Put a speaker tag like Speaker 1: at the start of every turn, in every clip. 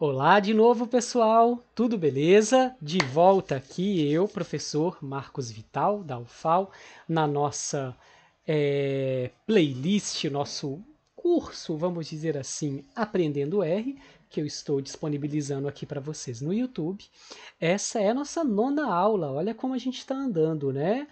Speaker 1: Olá de novo, pessoal! Tudo beleza? De volta aqui eu, professor Marcos Vital, da UFAL, na nossa é, playlist, nosso curso, vamos dizer assim, Aprendendo R, que eu estou disponibilizando aqui para vocês no YouTube. Essa é a nossa nona aula, olha como a gente está andando, né?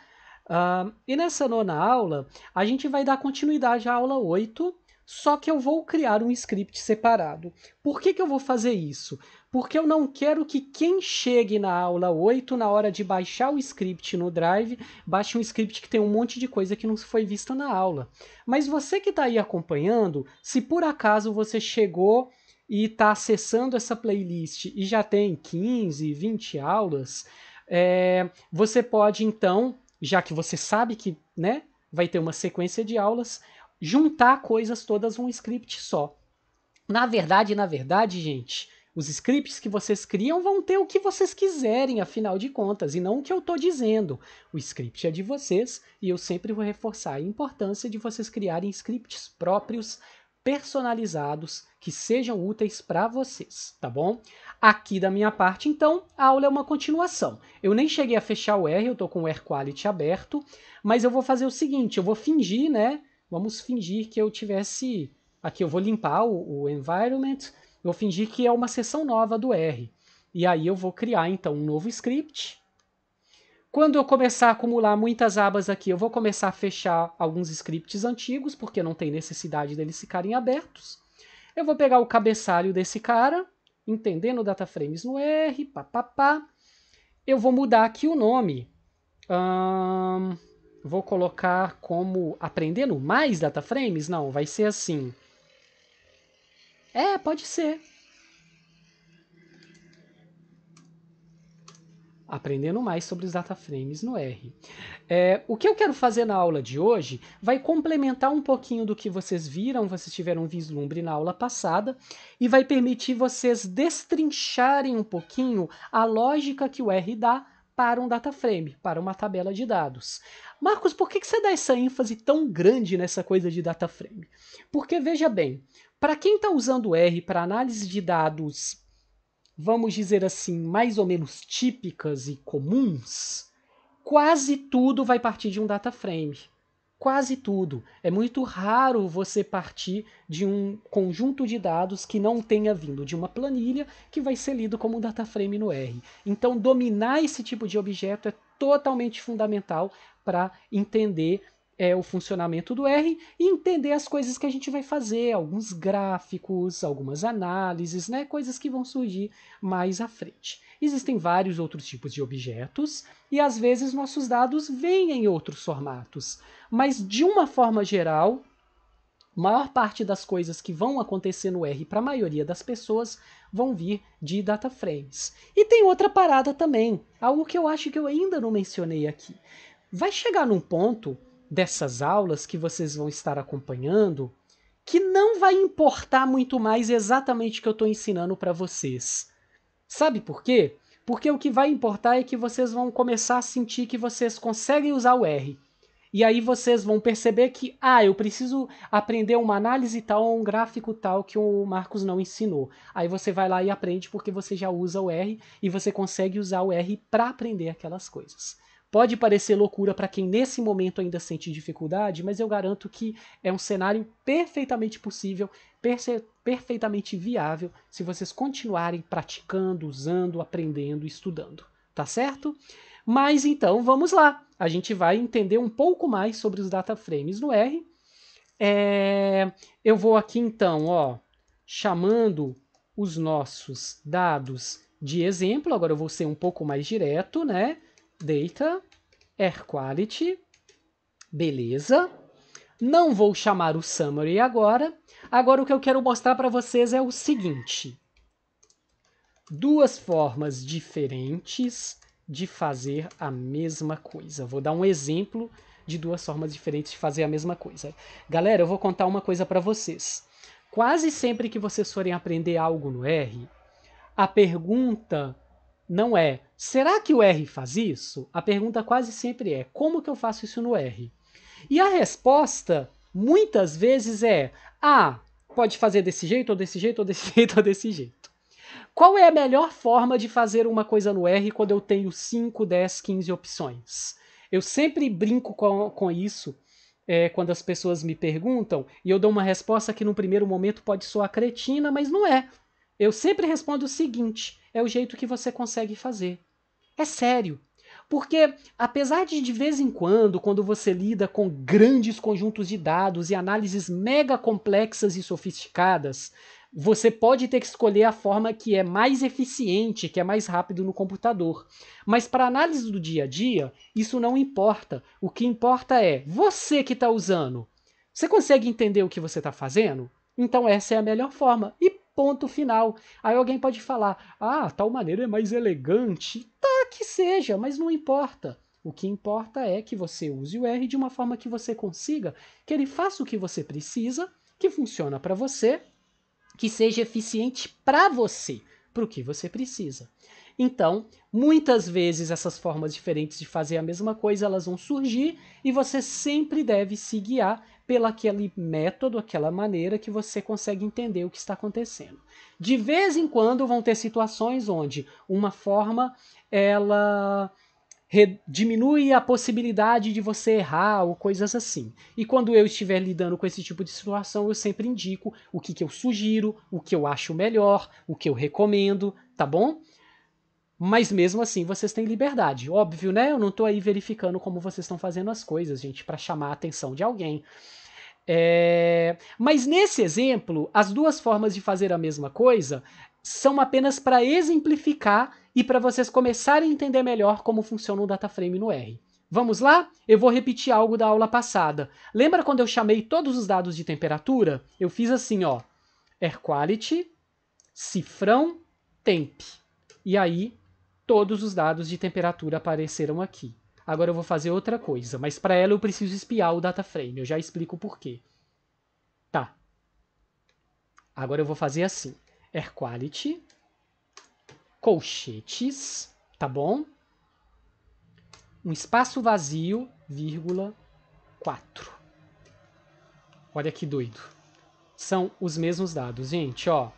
Speaker 1: Uh, e nessa nona aula, a gente vai dar continuidade à aula 8, só que eu vou criar um script separado. Por que, que eu vou fazer isso? Porque eu não quero que quem chegue na aula 8, na hora de baixar o script no Drive, baixe um script que tem um monte de coisa que não foi vista na aula. Mas você que está aí acompanhando, se por acaso você chegou e está acessando essa playlist e já tem 15, 20 aulas, é, você pode então, já que você sabe que né, vai ter uma sequência de aulas, juntar coisas todas um script só. Na verdade, na verdade, gente, os scripts que vocês criam vão ter o que vocês quiserem, afinal de contas, e não o que eu estou dizendo. O script é de vocês e eu sempre vou reforçar a importância de vocês criarem scripts próprios, personalizados, que sejam úteis para vocês, tá bom? Aqui da minha parte, então, a aula é uma continuação. Eu nem cheguei a fechar o R, eu estou com o R Quality aberto, mas eu vou fazer o seguinte, eu vou fingir, né, vamos fingir que eu tivesse. Aqui eu vou limpar o, o environment, eu vou fingir que é uma seção nova do R. E aí eu vou criar então um novo script. Quando eu começar a acumular muitas abas aqui, eu vou começar a fechar alguns scripts antigos, porque não tem necessidade deles ficarem abertos. Eu vou pegar o cabeçalho desse cara, entendendo dataframes no R, papapá. Eu vou mudar aqui o nome. Um, vou colocar como aprendendo mais dataframes? Não, vai ser assim. É, pode ser. Aprendendo mais sobre os dataframes no R. É, o que eu quero fazer na aula de hoje vai complementar um pouquinho do que vocês viram, vocês tiveram um vislumbre na aula passada, e vai permitir vocês destrincharem um pouquinho a lógica que o R dá para um data frame, para uma tabela de dados. Marcos, por que, você dá essa ênfase tão grande nessa coisa de data frame? Porque, veja bem, para quem está usando R para análise de dados, vamos dizer assim, mais ou menos típicas e comuns, quase tudo vai partir de um data frame quase tudo. É muito raro você partir de um conjunto de dados que não tenha vindo de uma planilha que vai ser lido como um frame no R. Então, dominar esse tipo de objeto é totalmente fundamental para entender é, o funcionamento do R e entender as coisas que a gente vai fazer, alguns gráficos, algumas análises, né, coisas que vão surgir mais à frente. Existem vários outros tipos de objetos e às vezes nossos dados vêm em outros formatos. Mas de uma forma geral, maior parte das coisas que vão acontecer no R para a maioria das pessoas vão vir de data frames. E tem outra parada também, algo que eu acho que eu ainda não mencionei aqui. Vai chegar num ponto dessas aulas que vocês vão estar acompanhando que não vai importar muito mais exatamente o que eu estou ensinando para vocês. Sabe por quê? Porque o que vai importar é que vocês vão começar a sentir que vocês conseguem usar o R e aí vocês vão perceber que, ah, eu preciso aprender uma análise tal ou um gráfico tal que o Marcos não ensinou. Aí você vai lá e aprende porque você já usa o R e você consegue usar o R para aprender aquelas coisas. Pode parecer loucura para quem nesse momento ainda sente dificuldade, mas eu garanto que é um cenário perfeitamente possível, perfeitamente viável, se vocês continuarem praticando, usando, aprendendo, estudando. Tá certo? Mas então vamos lá! a gente vai entender um pouco mais sobre os data frames no R. É, eu vou aqui então, ó, chamando os nossos dados de exemplo. Agora eu vou ser um pouco mais direto, né? Data, air quality, beleza. Não vou chamar o summary agora. Agora o que eu quero mostrar para vocês é o seguinte. Duas formas diferentes de fazer a mesma coisa. Vou dar um exemplo de duas formas diferentes de fazer a mesma coisa. Galera, eu vou contar uma coisa para vocês. Quase sempre que vocês forem aprender algo no R, a pergunta não é: será que o R faz isso? A pergunta quase sempre é: como que eu faço isso no R? E a resposta muitas vezes é: ah, pode fazer desse jeito ou desse jeito ou desse jeito ou desse jeito. Qual é a melhor forma de fazer uma coisa no R quando eu tenho 5, 10, 15 opções? Eu sempre brinco com, com isso é, quando as pessoas me perguntam e eu dou uma resposta que no primeiro momento pode soar cretina, mas não é. Eu sempre respondo o seguinte: é o jeito que você consegue fazer. É sério. Porque, apesar de de vez em quando, quando você lida com grandes conjuntos de dados e análises mega complexas e sofisticadas, você pode ter que escolher a forma que é mais eficiente, que é mais rápido no computador. Mas para análise do dia a dia, isso não importa. O que importa é você que está usando. Você consegue entender o que você está fazendo? Então essa é a melhor forma. E ponto final. Aí alguém pode falar: ah, tal maneira é mais elegante. Tá que seja, mas não importa. O que importa é que você use o R de uma forma que você consiga, que ele faça o que você precisa, que funciona para você que seja eficiente para você, para o que você precisa. Então, muitas vezes essas formas diferentes de fazer a mesma coisa elas vão surgir e você sempre deve se guiar pelo aquele método, aquela maneira que você consegue entender o que está acontecendo. De vez em quando vão ter situações onde uma forma ela diminui a possibilidade de você errar ou coisas assim. E quando eu estiver lidando com esse tipo de situação, eu sempre indico o que, que eu sugiro, o que eu acho melhor, o que eu recomendo, tá bom? Mas mesmo assim, vocês têm liberdade. Óbvio, né? Eu não tô aí verificando como vocês estão fazendo as coisas, gente, para chamar a atenção de alguém. É... Mas nesse exemplo, as duas formas de fazer a mesma coisa são apenas para exemplificar e para vocês começarem a entender melhor como funciona o DataFrame no R. Vamos lá? Eu vou repetir algo da aula passada. Lembra quando eu chamei todos os dados de temperatura? Eu fiz assim, ó, air quality, cifrão, temp. E aí, todos os dados de temperatura apareceram aqui. Agora eu vou fazer outra coisa, mas para ela eu preciso espiar o dataframe. Eu já explico por quê. Tá. Agora eu vou fazer assim air quality, colchetes, tá bom? Um espaço vazio, vírgula, 4. Olha que doido. São os mesmos dados, gente, ó.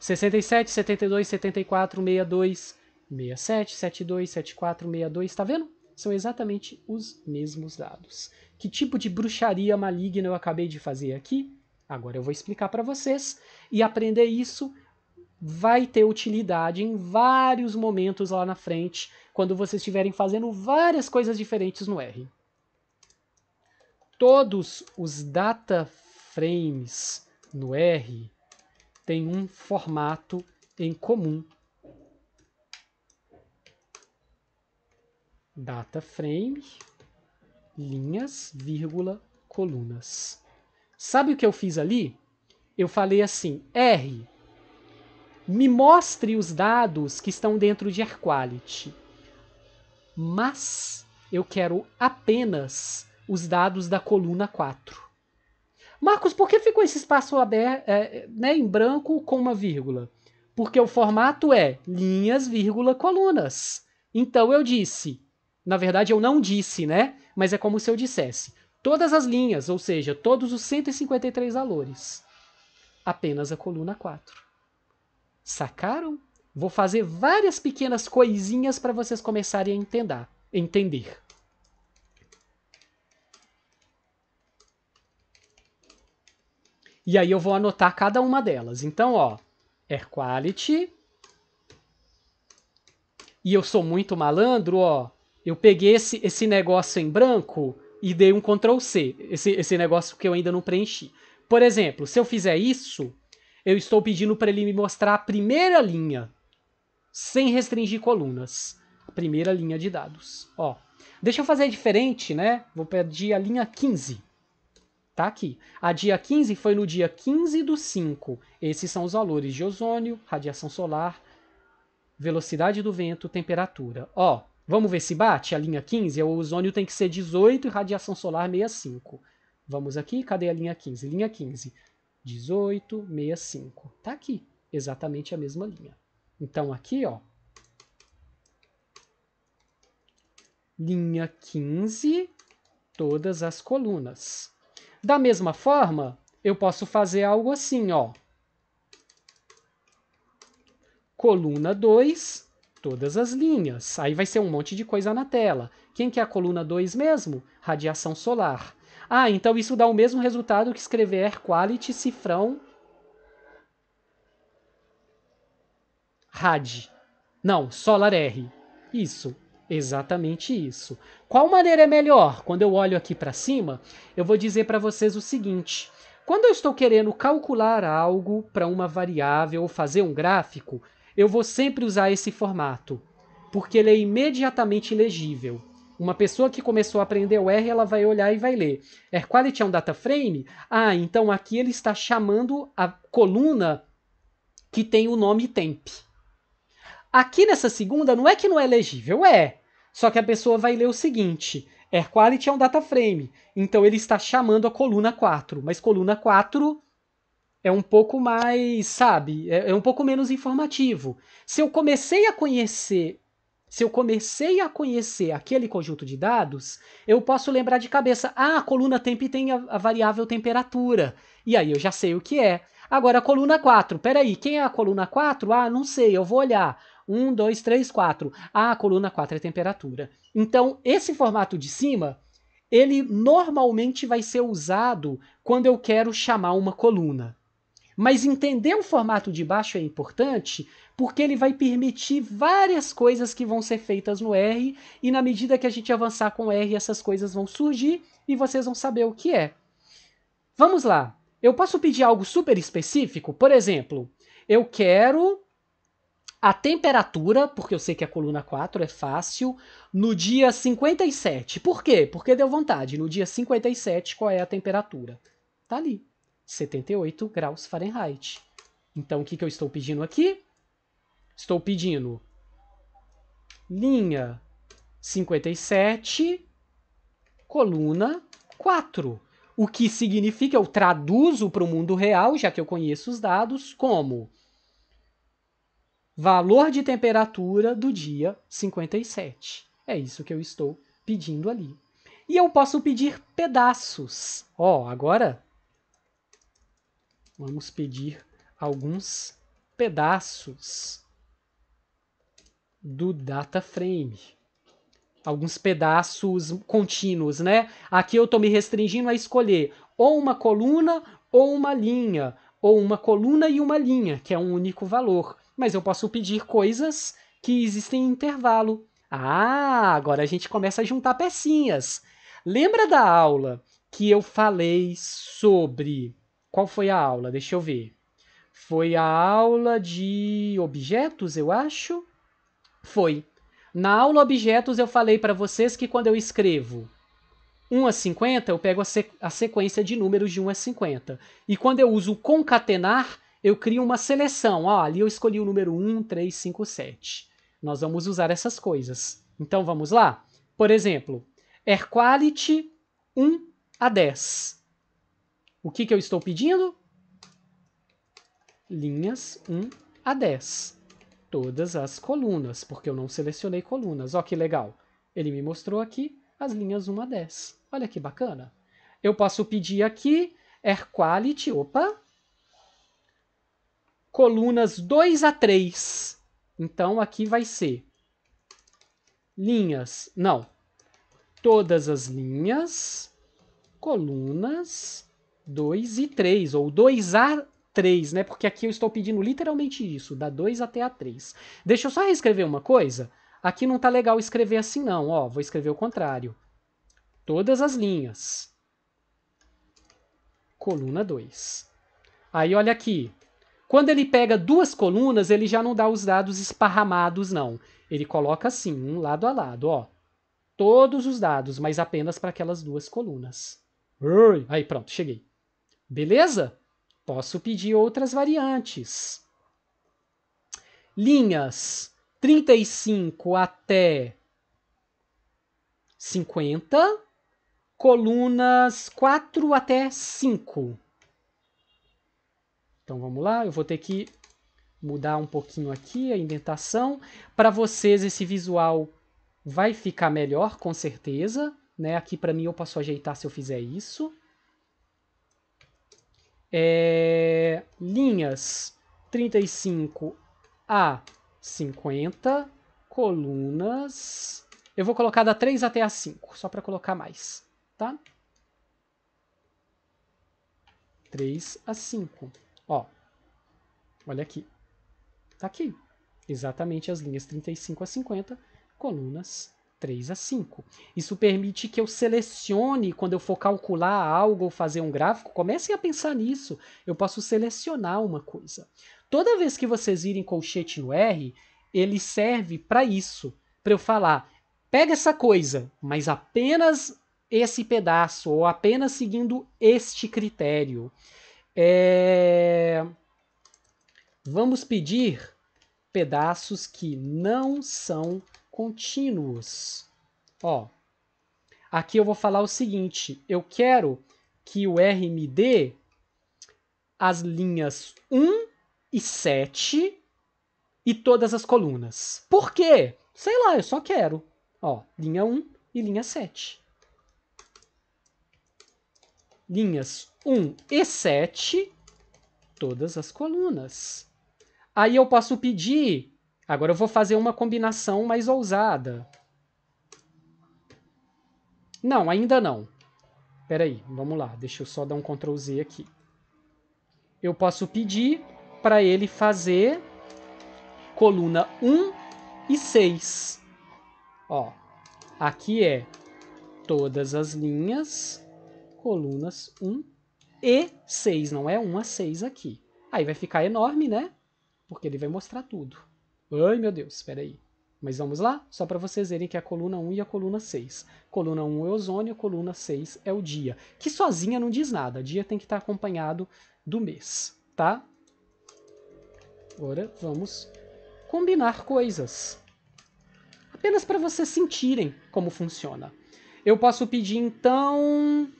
Speaker 1: 67, 72, 74, 62, 67, 72, 74, 62, tá vendo? São exatamente os mesmos dados. Que tipo de bruxaria maligna eu acabei de fazer aqui? Agora eu vou explicar para vocês. E aprender isso vai ter utilidade em vários momentos lá na frente, quando vocês estiverem fazendo várias coisas diferentes no R. Todos os data frames no R têm um formato em comum. Data frame, linhas, vírgula, colunas. Sabe o que eu fiz ali? Eu falei assim, R me mostre os dados que estão dentro de Air Quality. Mas eu quero apenas os dados da coluna 4. Marcos, por que ficou esse espaço aberto, é, né, em branco com uma vírgula? Porque o formato é linhas, vírgula, colunas. Então eu disse, na verdade eu não disse, né? Mas é como se eu dissesse, todas as linhas, ou seja, todos os 153 valores, apenas a coluna 4. Sacaram? Vou fazer várias pequenas coisinhas para vocês começarem a entender. entender. E aí eu vou anotar cada uma delas. Então, ó, air quality. E eu sou muito malandro, ó. Eu peguei esse, esse negócio em branco e dei um Ctrl C. Esse, esse negócio que eu ainda não preenchi. Por exemplo, se eu fizer isso, eu estou pedindo para ele me mostrar a primeira linha, sem restringir colunas. A primeira linha de dados. Ó, deixa eu fazer diferente, né? Vou pedir a linha 15. Tá aqui. A dia 15 foi no dia 15 do 5. Esses são os valores de ozônio, radiação solar, velocidade do vento, temperatura. Ó, vamos ver se bate a linha 15? O ozônio tem que ser 18 e radiação solar 65. Vamos aqui, cadê a linha 15? Linha 15. 1865. Tá aqui, exatamente a mesma linha. Então aqui, ó, linha 15, todas as colunas. Da mesma forma, eu posso fazer algo assim, ó. Coluna 2, todas as linhas. Aí vai ser um monte de coisa na tela. Quem que é a coluna 2 mesmo? Radiação solar. Ah, então isso dá o mesmo resultado que escrever air quality cifrão RAD. Não, solar R. Isso, exatamente isso. Qual maneira é melhor? Quando eu olho aqui para cima, eu vou dizer para vocês o seguinte: quando eu estou querendo calcular algo para uma variável ou fazer um gráfico, eu vou sempre usar esse formato, porque ele é imediatamente legível. Uma pessoa que começou a aprender o R, ela vai olhar e vai ler. Air é quality é um data frame? Ah, então aqui ele está chamando a coluna que tem o nome temp. Aqui nessa segunda, não é que não é legível, é. Só que a pessoa vai ler o seguinte: Air é quality é um data frame. Então ele está chamando a coluna 4, mas coluna 4 é um pouco mais, sabe, é, é um pouco menos informativo. Se eu comecei a conhecer se eu comecei a conhecer aquele conjunto de dados, eu posso lembrar de cabeça: ah, a coluna temp tem a, variável temperatura. E aí eu já sei o que é. Agora, a coluna 4, peraí, quem é a coluna 4? Ah, não sei, eu vou olhar. 1, 2, 3, 4. Ah, a coluna 4 é temperatura. Então, esse formato de cima, ele normalmente vai ser usado quando eu quero chamar uma coluna. Mas entender o formato de baixo é importante porque ele vai permitir várias coisas que vão ser feitas no R, e na medida que a gente avançar com o R, essas coisas vão surgir e vocês vão saber o que é. Vamos lá. Eu posso pedir algo super específico? Por exemplo, eu quero a temperatura, porque eu sei que a coluna 4 é fácil, no dia 57. Por quê? Porque deu vontade. No dia 57, qual é a temperatura? Tá ali. 78 graus Fahrenheit. Então, o que, que eu estou pedindo aqui? Estou pedindo linha 57, coluna 4. O que significa, eu traduzo para o mundo real, já que eu conheço os dados, como valor de temperatura do dia 57. É isso que eu estou pedindo ali. E eu posso pedir pedaços. Ó, oh, agora Vamos pedir alguns pedaços do data frame. Alguns pedaços contínuos, né? Aqui eu estou me restringindo a escolher ou uma coluna ou uma linha, ou uma coluna e uma linha, que é um único valor. Mas eu posso pedir coisas que existem em intervalo. Ah, agora a gente começa a juntar pecinhas. Lembra da aula que eu falei sobre qual foi a aula? Deixa eu ver. Foi a aula de objetos, eu acho? Foi. Na aula objetos eu falei para vocês que quando eu escrevo 1 a 50, eu pego a, sequência de números de 1 a 50. E quando eu uso concatenar, eu crio uma seleção. Ó, ali eu escolhi o número 1, 3, 5, 7. Nós vamos usar essas coisas. Então vamos lá? Por exemplo, air quality 1 a 10. O que, que eu estou pedindo? Linhas 1 a 10. Todas as colunas, porque eu não selecionei colunas. Olha que legal. Ele me mostrou aqui as linhas 1 a 10. Olha que bacana. Eu posso pedir aqui air quality, opa, colunas 2 a 3. Então aqui vai ser linhas, não, todas as linhas, colunas 2 e 3, ou 2A 3, né? Porque aqui eu estou pedindo literalmente isso, da 2 até a 3. Deixa eu só reescrever uma coisa. Aqui não tá legal escrever assim não, ó, vou escrever o contrário. Todas as linhas. Coluna 2. Aí olha aqui. Quando ele pega duas colunas, ele já não dá os dados esparramados não. Ele coloca assim, um lado a lado, ó. Todos os dados, mas apenas para aquelas duas colunas. Aí, pronto, cheguei. Beleza? Posso pedir outras variantes. Linhas 35 até 50, colunas 4 até 5. Então vamos lá, eu vou ter que mudar um pouquinho aqui a indentação. Para vocês esse visual vai ficar melhor, com certeza. Né? Aqui para mim eu posso ajeitar se eu fizer isso é, linhas 35 a 50, colunas. Eu vou colocar da 3 até a 5, só para colocar mais, tá? 3 a 5. Ó, olha aqui. Tá aqui. Exatamente as linhas 35 a 50, colunas 3 a 5. Isso permite que eu selecione quando eu for calcular algo ou fazer um gráfico. Comecem a pensar nisso. Eu posso selecionar uma coisa. Toda vez que vocês irem colchete no R, ele serve para isso, para eu falar: pega essa coisa, mas apenas esse pedaço ou apenas seguindo este critério. É... Vamos pedir pedaços que não são contínuos. Ó, aqui eu vou falar o seguinte, eu quero que o R me dê as linhas 1 e 7 e todas as colunas. Por quê? Sei lá, eu só quero. Ó, linha 1 e linha 7. Linhas 1 e 7, todas as colunas. Aí eu posso pedir Agora eu vou fazer uma combinação mais ousada. Não, ainda não. Espera aí, vamos lá. Deixa eu só dar um Ctrl Z aqui. Eu posso pedir para ele fazer coluna 1 e 6. Ó, aqui é todas as linhas, colunas 1 e 6, não é 1 a 6 aqui. Aí vai ficar enorme, né? Porque ele vai mostrar tudo. Ai, meu Deus, espera aí. Mas vamos lá, só para vocês verem que é a coluna 1 e a coluna 6. Coluna 1 é o ozônio, coluna 6 é o dia, que sozinha não diz nada. Dia tem que estar tá acompanhado do mês, tá? Agora vamos combinar coisas. Apenas para vocês sentirem como funciona. Eu posso pedir, então...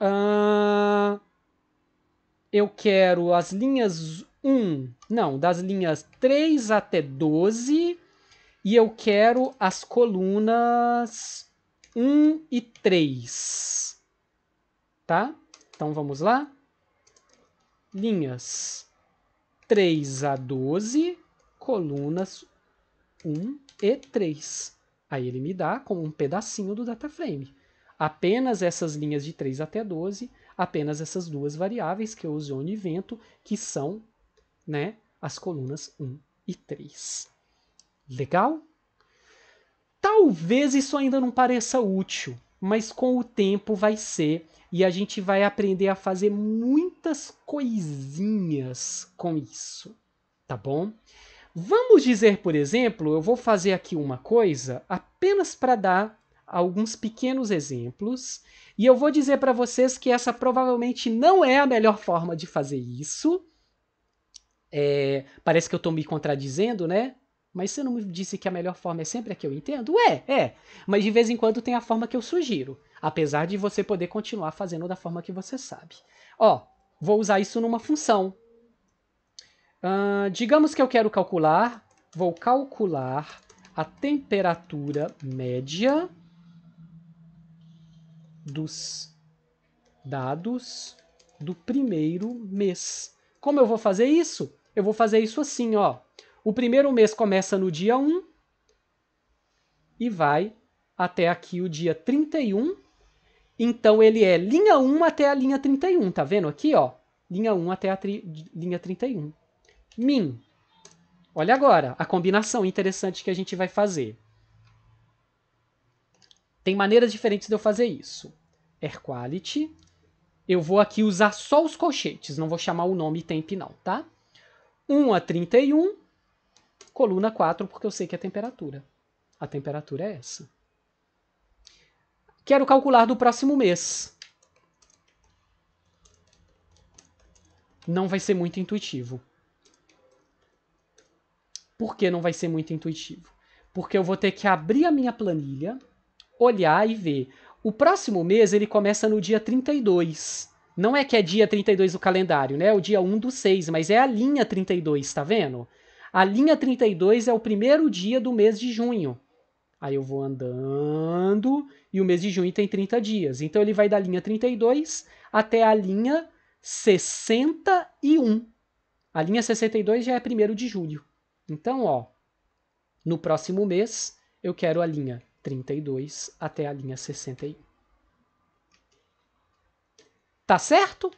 Speaker 1: Uh, eu quero as linhas 1, não, das linhas 3 até 12, e eu quero as colunas 1 e 3. Tá? Então vamos lá. Linhas 3 a 12, colunas 1 e 3. Aí ele me dá como um pedacinho do dataframe. Apenas essas linhas de 3 até 12, apenas essas duas variáveis, que é ozônio e vento, que são né, as colunas 1 e 3. Legal? Talvez isso ainda não pareça útil, mas com o tempo vai ser e a gente vai aprender a fazer muitas coisinhas com isso, tá bom? Vamos dizer, por exemplo, eu vou fazer aqui uma coisa apenas para dar alguns pequenos exemplos, e eu vou dizer para vocês que essa provavelmente não é a melhor forma de fazer isso, é, parece que eu estou me contradizendo, né? Mas você não me disse que a melhor forma é sempre a que eu entendo? É, é. Mas de vez em quando tem a forma que eu sugiro. Apesar de você poder continuar fazendo da forma que você sabe. Ó, vou usar isso numa função. Uh, digamos que eu quero calcular. Vou calcular a temperatura média dos dados do primeiro mês. Como eu vou fazer isso? eu vou fazer isso assim, ó. O primeiro mês começa no dia 1 e vai até aqui o dia 31. Então ele é linha 1 até a linha 31, tá vendo aqui, ó? Linha 1 até a tri... linha 31. Min. Olha agora a combinação interessante que a gente vai fazer. Tem maneiras diferentes de eu fazer isso. Air quality. Eu vou aqui usar só os colchetes, não vou chamar o nome temp não, tá? 1 a 31, coluna 4, porque eu sei que é a temperatura. A temperatura é essa. Quero calcular do próximo mês. Não vai ser muito intuitivo. Por que não vai ser muito intuitivo? Porque eu vou ter que abrir a minha planilha, olhar e ver. O próximo mês ele começa no dia 32. Não é que é dia 32 do calendário, né? É o dia 1 do 6, mas é a linha 32, tá vendo? A linha 32 é o primeiro dia do mês de junho. Aí eu vou andando e o mês de junho tem 30 dias. Então ele vai da linha 32 até a linha 61. A linha 62 já é 1 de julho. Então, ó, no próximo mês eu quero a linha 32 até a linha 61. Tá certo?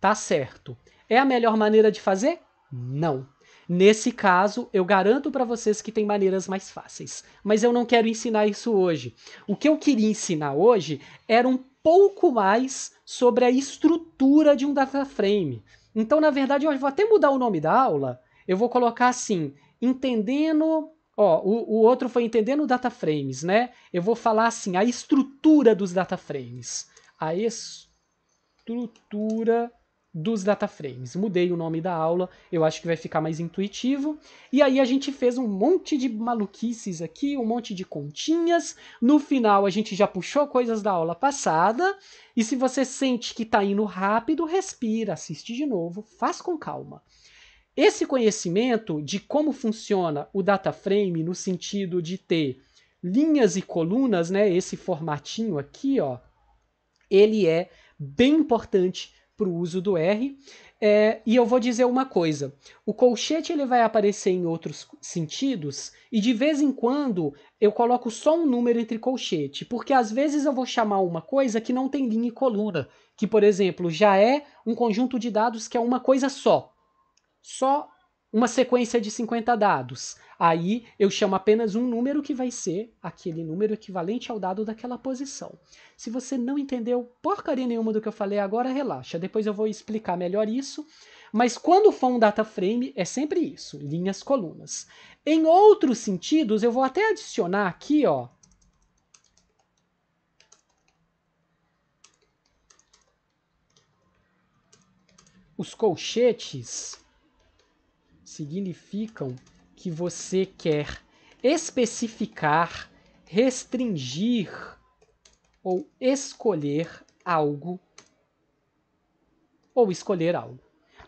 Speaker 1: Tá certo. É a melhor maneira de fazer? Não. Nesse caso, eu garanto para vocês que tem maneiras mais fáceis, mas eu não quero ensinar isso hoje. O que eu queria ensinar hoje era um pouco mais sobre a estrutura de um data frame. Então, na verdade, eu vou até mudar o nome da aula. Eu vou colocar assim: entendendo. Ó, o, o outro foi entendendo data frames, né? Eu vou falar assim: a estrutura dos data frames. A estrutura estrutura dos data frames. Mudei o nome da aula, eu acho que vai ficar mais intuitivo. E aí a gente fez um monte de maluquices aqui, um monte de continhas. No final a gente já puxou coisas da aula passada. E se você sente que está indo rápido, respira, assiste de novo, faz com calma. Esse conhecimento de como funciona o data frame no sentido de ter linhas e colunas, né, esse formatinho aqui, ó, ele é bem importante para o uso do R. É, e eu vou dizer uma coisa: o colchete ele vai aparecer em outros sentidos, e de vez em quando eu coloco só um número entre colchete, porque às vezes eu vou chamar uma coisa que não tem linha e coluna, que, por exemplo, já é um conjunto de dados que é uma coisa só. Só uma sequência de 50 dados. Aí eu chamo apenas um número que vai ser aquele número equivalente ao dado daquela posição. Se você não entendeu porcaria nenhuma do que eu falei agora, relaxa. Depois eu vou explicar melhor isso. Mas quando for um data frame, é sempre isso, linhas, colunas. Em outros sentidos, eu vou até adicionar aqui, ó, os colchetes significam que você quer especificar, restringir ou escolher algo ou escolher algo.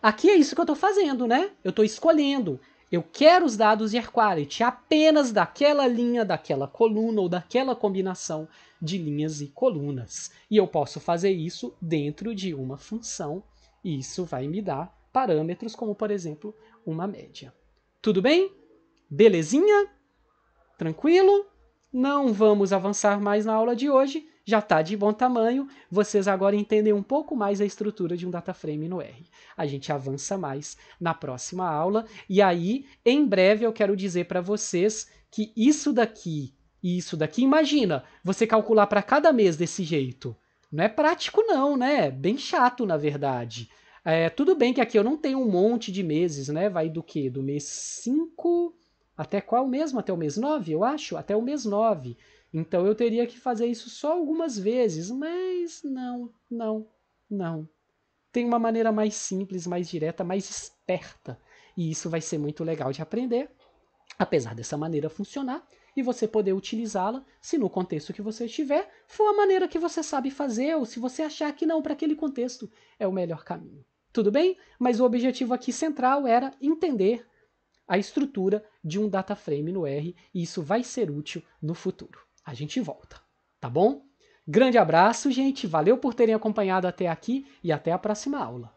Speaker 1: Aqui é isso que eu estou fazendo, né? Eu estou escolhendo. Eu quero os dados de quality apenas daquela linha, daquela coluna ou daquela combinação de linhas e colunas. E eu posso fazer isso dentro de uma função e isso vai me dar parâmetros como, por exemplo, uma média. Tudo bem? Belezinha? Tranquilo? Não vamos avançar mais na aula de hoje, já está de bom tamanho. Vocês agora entendem um pouco mais a estrutura de um dataframe no R. A gente avança mais na próxima aula. E aí, em breve, eu quero dizer para vocês que isso daqui e isso daqui, imagina, você calcular para cada mês desse jeito. Não é prático, não, né? É bem chato, na verdade. É, tudo bem que aqui eu não tenho um monte de meses, né? Vai do que? Do mês 5 até qual mesmo? Até o mês 9, eu acho? Até o mês 9. Então eu teria que fazer isso só algumas vezes, mas não, não, não. Tem uma maneira mais simples, mais direta, mais esperta. E isso vai ser muito legal de aprender, apesar dessa maneira funcionar e você poder utilizá-la se no contexto que você estiver for a maneira que você sabe fazer ou se você achar que não para aquele contexto é o melhor caminho. Tudo bem? Mas o objetivo aqui central era entender a estrutura de um data frame no R e isso vai ser útil no futuro. A gente volta, tá bom? Grande abraço, gente. Valeu por terem acompanhado até aqui e até a próxima aula.